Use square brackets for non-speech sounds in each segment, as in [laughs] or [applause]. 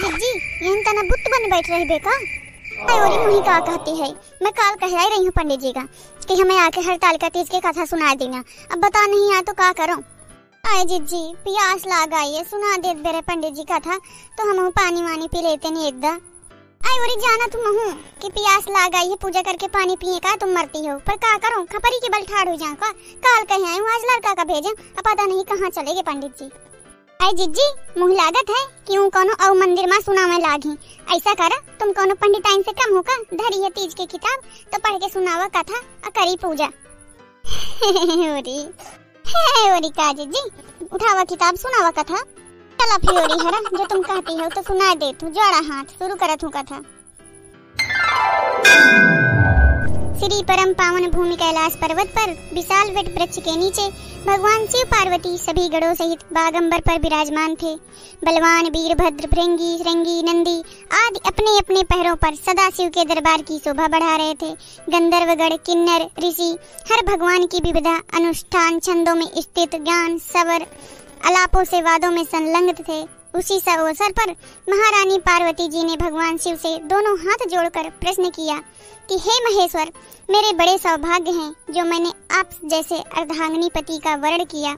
गिज्जी तो पंडित जी का कि हमें आके हड़ताल का तेज के कथा सुना देना अब बता नहीं आया तो का करो आए जिज्जी प्यास लाग आई है सुना दे बेरे पंडित जी कथा तो हम पानी वानी पी लेते नहीं एकदा आई ओरी जाना तुम हूँ कि प्यास लाग आई है पूजा करके पानी पिए का तुम मरती हो पर का करो खपरी के बल ठाड़ हो जाऊँ का काल कहे आयु आज लड़का का भेजा अब पता नहीं कहाँ चलेगे पंडित जी अरे जीजी मुँह लागत है कि हूँ कोनो औ मंदिर में सुना में लागी ऐसा कर तुम कोनो पंडिताइन से कम होकर धरी है तीज के किताब तो पढ़ के सुनावा कथा और करी पूजा [laughs] ओरी हे [laughs] ओरी का जीजी उठावा किताब सुनावा कथा चला फिर ओरी हरा जो तुम कहती हो तो सुना दे तू जोड़ा हाथ शुरू करत हूं कथा श्री परम पावन भूमि कैलाश पर्वत पर विशाल वट वृक्ष के नीचे भगवान शिव पार्वती सभी गढ़ों सहित बागंबर पर विराजमान थे बलवान वीरभद्र भृंगी श्रृंगी नंदी आदि अपने अपने पैरों पर सदा शिव के दरबार की शोभा बढ़ा रहे थे गंधर्वगढ़ किन्नर ऋषि हर भगवान की विविधा अनुष्ठान छंदों में स्थित ज्ञान सवर अलापों से वादों में संलग्न थे उसी सरोवर पर महारानी पार्वती जी ने भगवान शिव से दोनों हाथ जोड़कर प्रश्न किया कि हे महेश्वर मेरे बड़े सौभाग्य हैं जो मैंने आप जैसे अर्धांगनी पति का वर्ण किया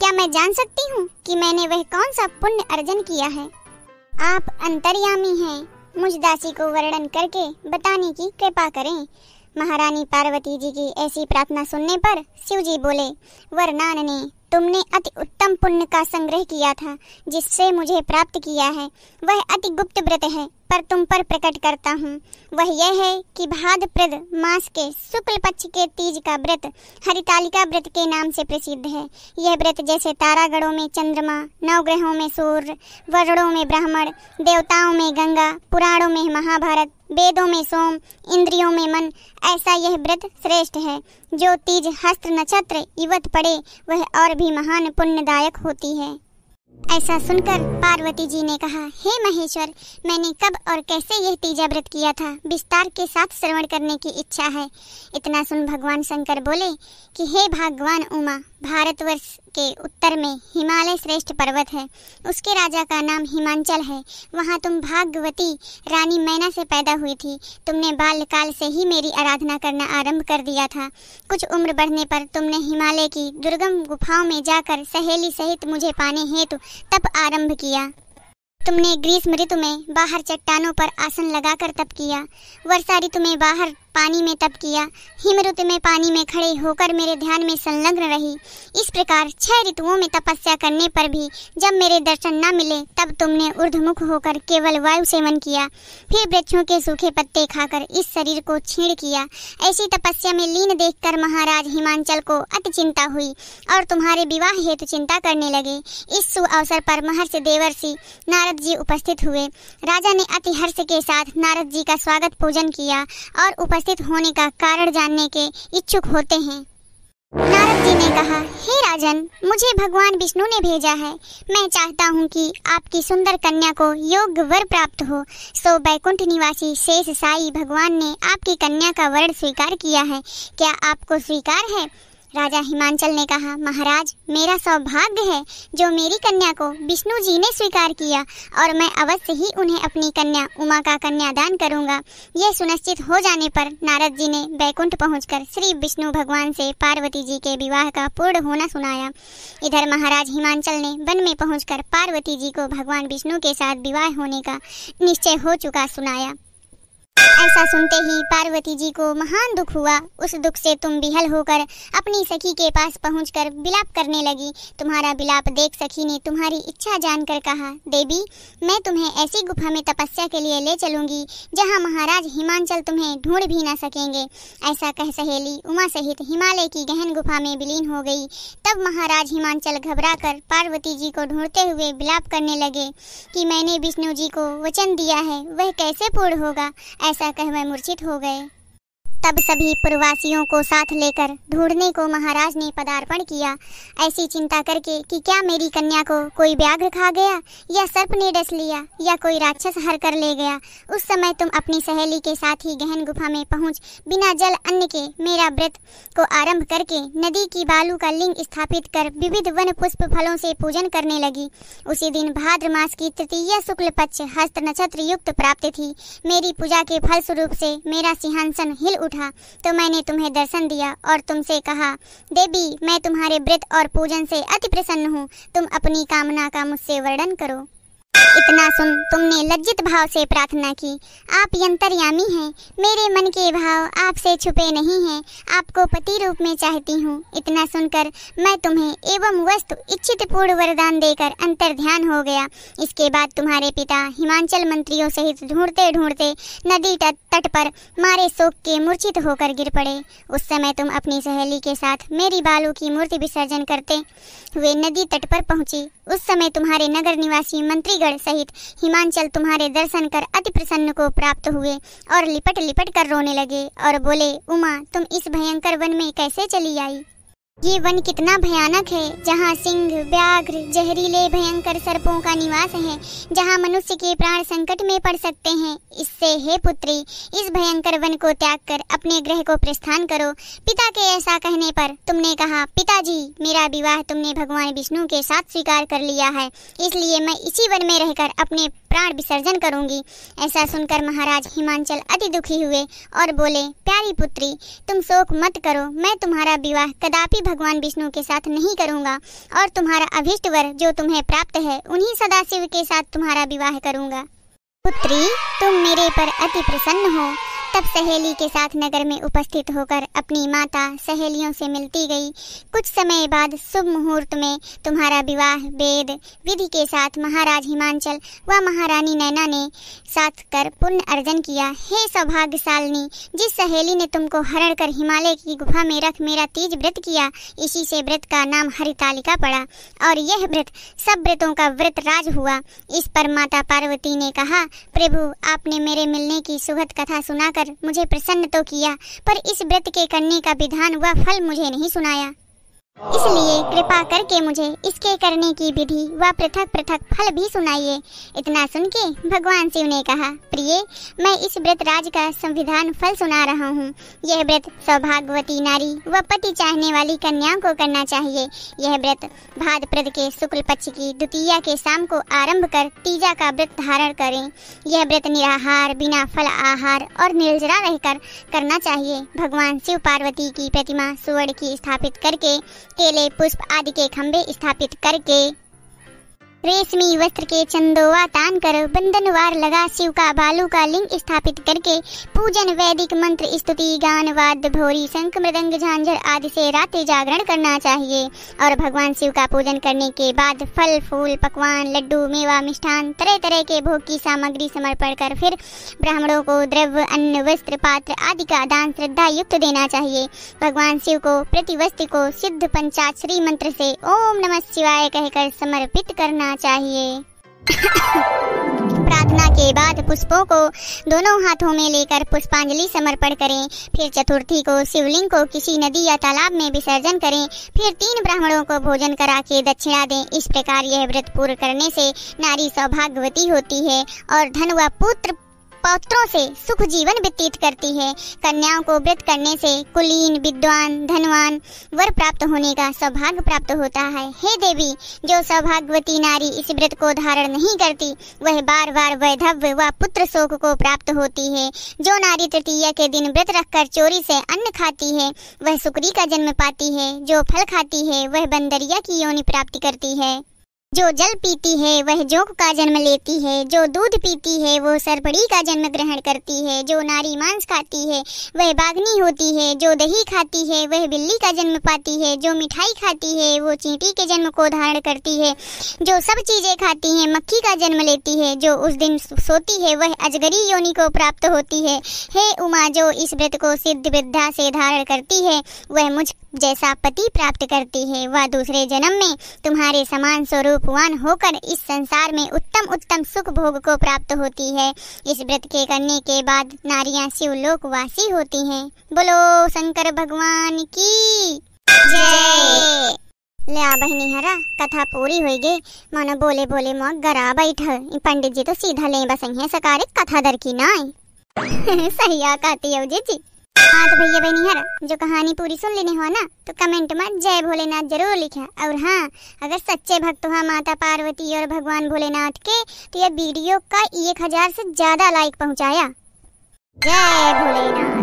क्या मैं जान सकती हूँ कि मैंने वह कौन सा पुण्य अर्जन किया है आप अंतर्यामी हैं मुझ दासी को वर्णन करके बताने की कृपा करें महारानी पार्वती जी की ऐसी प्रार्थना सुनने पर शिव जी बोले वरनान ने तुमने अति उत्तम पुण्य का संग्रह किया था जिससे मुझे प्राप्त किया है वह अति गुप्त व्रत है पर तुम पर प्रकट करता हूँ वह यह है कि भाद्रप्रद मास के शुक्ल पक्ष के तीज का व्रत हरितालिका व्रत के नाम से प्रसिद्ध है यह व्रत जैसे तारागढ़ों में चंद्रमा नवग्रहों में सूर्य वरणों में ब्राह्मण देवताओं में गंगा पुराणों में महाभारत वेदों में सोम इंद्रियों में मन ऐसा यह व्रत श्रेष्ठ है जो तीज हस्त नक्षत्र युवत पड़े वह और भी महान पुण्यदायक होती है ऐसा सुनकर पार्वती जी ने कहा हे महेश्वर मैंने कब और कैसे यह तीजा व्रत किया था विस्तार के साथ श्रवण करने की इच्छा है इतना सुन भगवान शंकर बोले कि हे भगवान उमा भारतवर्ष के उत्तर में हिमालय श्रेष्ठ पर्वत है उसके राजा का नाम हिमांचल है वहाँ तुम भागवती रानी मैना से पैदा हुई थी तुमने बाल्यकाल से ही मेरी आराधना करना आरंभ कर दिया था कुछ उम्र बढ़ने पर तुमने हिमालय की दुर्गम गुफाओं में जाकर सहेली सहित मुझे पाने हेतु तप आरंभ किया किया तुमने ग्रीष्म ऋतु में बाहर चट्टानों पर आसन लगाकर तप किया वर्षा ऋतु में बाहर पानी में तप किया हिमरुत में पानी में खड़े होकर मेरे ध्यान में संलग्न रही इस प्रकार छह ऋतुओं में तपस्या करने पर भी जब मेरे दर्शन न मिले तब तुमने ऊर्धमुख होकर केवल वायु सेवन किया फिर वृक्षों के सूखे पत्ते खाकर इस शरीर को छीण किया ऐसी तपस्या में लीन देख महाराज हिमांचल को अति चिंता हुई और तुम्हारे विवाह हेतु चिंता करने लगे इस सु अवसर पर महर्षि देवर्षि नारद जी उपस्थित हुए राजा ने अति हर्ष के साथ नारद जी का स्वागत पूजन किया और उपस्थित उपस्थित होने का कारण जानने के इच्छुक होते हैं नारद जी ने कहा हे राजन मुझे भगवान विष्णु ने भेजा है मैं चाहता हूँ कि आपकी सुंदर कन्या को योग्य वर प्राप्त हो सो बैकुंठ निवासी शेष साई भगवान ने आपकी कन्या का वर स्वीकार किया है क्या आपको स्वीकार है राजा हिमांचल ने कहा महाराज मेरा सौभाग्य है जो मेरी कन्या को विष्णु जी ने स्वीकार किया और मैं अवश्य ही उन्हें अपनी कन्या उमा का कन्या दान करूंगा यह सुनिश्चित हो जाने पर नारद जी ने बैकुंठ पहुंचकर श्री विष्णु भगवान से पार्वती जी के विवाह का पूर्ण होना सुनाया इधर महाराज हिमांचल ने वन में पहुँच पार्वती जी को भगवान विष्णु के साथ विवाह होने का निश्चय हो चुका सुनाया ऐसा सुनते ही पार्वती जी को महान दुख हुआ उस दुख से तुम बिहल होकर अपनी सखी के पास पहुंचकर बिलाप करने लगी तुम्हारा बिलाप देख सखी ने तुम्हारी इच्छा जानकर कहा देवी मैं तुम्हें ऐसी गुफा में तपस्या के लिए ले चलूंगी जहां महाराज हिमांचल तुम्हें ढूंढ भी ना सकेंगे ऐसा कह सहेली उमा सहित हिमालय की गहन गुफा में विलीन हो गई तब महाराज हिमांचल घबरा कर पार्वती जी को ढूंढते हुए बिलाप करने लगे कि मैंने विष्णु जी को वचन दिया है वह कैसे पूर्ण होगा ऐसा कह मैं मूर्छित हो गए तब सभी प्रवासियों को साथ लेकर ढूंढने को महाराज ने पदार्पण किया ऐसी चिंता करके कि क्या मेरी कन्या को कोई व्याघ्र खा गया या सर्प ने डस लिया या कोई राक्षस हर कर ले गया उस समय तुम अपनी सहेली के साथ ही गहन गुफा में पहुंच बिना जल अन्न के मेरा व्रत को आरंभ करके नदी की बालू का लिंग स्थापित कर विविध वन पुष्प फलों से पूजन करने लगी उसी दिन भाद्र मास की तृतीय शुक्ल पक्ष हस्त नक्षत्र युक्त प्राप्त थी मेरी पूजा के फलस्वरूप से मेरा सिंहासन हिल उठा था तो मैंने तुम्हें दर्शन दिया और तुमसे कहा देवी मैं तुम्हारे व्रत और पूजन से अति प्रसन्न हूँ तुम अपनी कामना का मुझसे वर्णन करो इतना सुन तुमने लज्जित भाव से प्रार्थना की आप यंतरयामी हैं मेरे मन के भाव आपसे छुपे नहीं हैं आपको पति रूप में चाहती हूँ इतना सुनकर मैं तुम्हें एवं वस्तु इच्छित पूर्ण वरदान देकर अंतर ध्यान हो गया इसके बाद तुम्हारे पिता हिमाचल मंत्रियों सहित ढूंढते ढूंढते नदी तट तट पर मारे शोक के मूर्छित होकर गिर पड़े उस समय तुम अपनी सहेली के साथ मेरी बालू की मूर्ति विसर्जन करते हुए नदी तट पर पहुंची उस समय तुम्हारे नगर निवासी मंत्री राजगढ़ सहित हिमांचल तुम्हारे दर्शन कर अति प्रसन्न को प्राप्त हुए और लिपट लिपट कर रोने लगे और बोले उमा तुम इस भयंकर वन में कैसे चली आई ये वन कितना भयानक है जहाँ सिंह व्याघ्र जहरीले भयंकर सर्पों का निवास है जहाँ मनुष्य के प्राण संकट में पड़ सकते हैं इससे हे पुत्री इस भयंकर वन को त्याग कर अपने ग्रह को प्रस्थान करो पिता के ऐसा कहने पर तुमने कहा पिताजी मेरा विवाह तुमने भगवान विष्णु के साथ स्वीकार कर लिया है इसलिए मैं इसी वन में रहकर अपने प्राण विसर्जन करूंगी ऐसा सुनकर महाराज हिमांचल अति दुखी हुए और बोले प्यारी पुत्री तुम शोक मत करो मैं तुम्हारा विवाह कदापि भगवान विष्णु के साथ नहीं करूंगा और तुम्हारा अभिष्ट वर जो तुम्हें प्राप्त है उन्हीं सदाशिव के साथ तुम्हारा विवाह करूंगा पुत्री तुम मेरे पर अति प्रसन्न हो तब सहेली के साथ नगर में उपस्थित होकर अपनी माता सहेलियों से मिलती गई कुछ समय बाद शुभ मुहूर्त में तुम्हारा विवाह वेद विधि के साथ महाराज हिमांचल व महारानी नैना ने साथ कर पुण्य अर्जन किया हे सौभाग्यशालिनी जिस सहेली ने तुमको हरण कर हिमालय की गुफा में रख मेरा तीज व्रत किया इसी से व्रत का नाम हरितालिका पड़ा और यह व्रत सब व्रतों का व्रत राज हुआ इस पर माता पार्वती ने कहा प्रभु आपने मेरे मिलने की सुगत कथा सुना सुनाकर मुझे प्रसन्न तो किया पर इस व्रत के करने का विधान व फल मुझे नहीं सुनाया इसलिए कृपा करके मुझे इसके करने की विधि व पृथक पृथक फल भी सुनाइए इतना सुन के भगवान शिव ने कहा प्रिय मैं इस व्रत राज का संविधान फल सुना रहा हूँ यह व्रत सौभाग्यवती नारी व पति चाहने वाली कन्या को करना चाहिए यह व्रत भाद्रपद के शुक्ल पक्ष की द्वितीया के शाम को आरंभ कर तीजा का व्रत धारण करें यह व्रत निराहार बिना फल आहार और निर्जरा रहकर करना चाहिए भगवान शिव पार्वती की प्रतिमा सुवर्ण की स्थापित करके केले पुष्प आदि के खम्भे स्थापित करके रेशमी वस्त्र के चंदोवा तान कर वार लगा शिव का बालू का लिंग स्थापित करके पूजन वैदिक मंत्र स्तुति गान वाद भोरी शंख मृदंग झांझर आदि से रात्रि जागरण करना चाहिए और भगवान शिव का पूजन करने के बाद फल फूल पकवान लड्डू मेवा मिष्ठान तरह तरह के भोग की सामग्री समर्पण कर फिर ब्राह्मणों को द्रव्य अन्न वस्त्र पात्र आदि का दान श्रद्धा युक्त देना चाहिए भगवान शिव को प्रति वस्त्र को सिद्ध पंचाक्षरी मंत्र से ओम नमः शिवाय कहकर समर्पित करना चाहिए प्रार्थना के बाद पुष्पों को दोनों हाथों में लेकर पुष्पांजलि समर्पण करें फिर चतुर्थी को शिवलिंग को किसी नदी या तालाब में विसर्जन करें फिर तीन ब्राह्मणों को भोजन करा के दक्षिणा दें इस प्रकार यह व्रत पूर्ण करने से नारी सौभाग्यवती होती है और धन व पुत्र पौत्रों से सुख जीवन व्यतीत करती है कन्याओं को व्रत करने से कुलीन विद्वान धनवान वर प्राप्त होने का सौभाग्य प्राप्त होता है हे देवी जो सौभाग्यवती नारी इस व्रत को धारण नहीं करती वह बार बार वैधव्य व पुत्र शोक को प्राप्त होती है जो नारी तृतीया के दिन व्रत रखकर चोरी से अन्न खाती है वह सुकरी का जन्म पाती है जो फल खाती है वह बंदरिया की योनि प्राप्ति करती है जो जल पीती है वह जोंक का जन्म लेती है जो दूध पीती है वह सरपड़ी का जन्म ग्रहण करती है जो नारी मांस खाती है वह बागनी होती है जो दही खाती है वह बिल्ली का जन्म पाती है जो मिठाई खाती है वो चींटी के जन्म को धारण करती है जो सब चीज़ें खाती हैं मक्खी का जन्म लेती है जो उस दिन सोती है वह अजगरी योनि को प्राप्त होती है हे उमा जो इस व्रत को सिद्ध विद्या से धारण करती है वह मुझ जैसा पति प्राप्त करती है वह दूसरे जन्म में तुम्हारे समान स्वरूपवान होकर इस संसार में उत्तम उत्तम सुख भोग को प्राप्त होती है इस व्रत के करने के बाद नारियां शिवलोक वासी होती हैं बोलो शंकर भगवान की जय ले आ बहनी हरा कथा पूरी हो गई मानो बोले बोले मो गरा बैठ पंडित जी तो सीधा ले बसेंगे सकारे कथा दर की ना सही आ कहती है जी हाँ तो भैया बहनी हर जो कहानी पूरी सुन लेने हो ना तो कमेंट में जय भोलेनाथ जरूर लिखा और हाँ अगर सच्चे भक्त हो हाँ, माता पार्वती और भगवान भोलेनाथ के तो यह वीडियो का एक हजार से ज्यादा लाइक पहुँचाया जय भोलेनाथ